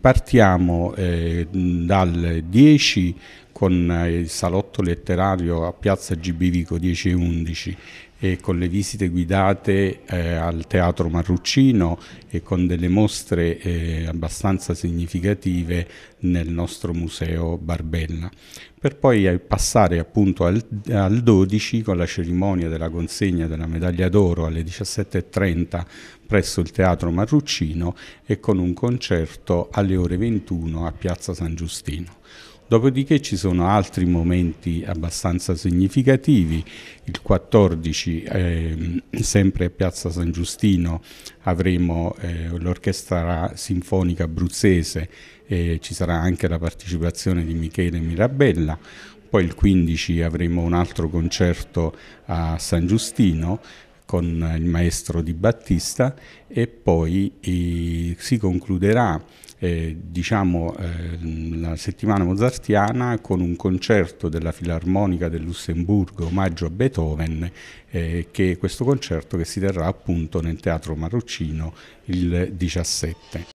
partiamo eh, dal 10 con eh, il salotto letterario a Piazza Gibivico 1011 e con le visite guidate eh, al Teatro Marruccino e con delle mostre eh, abbastanza significative nel nostro museo Barbella. Per poi eh, passare appunto al, al 12 con la cerimonia della consegna della medaglia d'oro alle 17.30 presso il Teatro Marruccino e con un concerto alle ore 21 a Piazza San Giustino. Dopodiché ci sono altri momenti abbastanza significativi. Il 14, eh, sempre a Piazza San Giustino, avremo eh, l'Orchestra Sinfonica Abruzzese e ci sarà anche la partecipazione di Michele Mirabella. Poi il 15 avremo un altro concerto a San Giustino, con il maestro Di Battista e poi eh, si concluderà eh, diciamo, eh, la settimana mozartiana con un concerto della Filarmonica del Lussemburgo, omaggio a Beethoven, eh, che è questo concerto che si terrà appunto nel Teatro Marruccino il 17.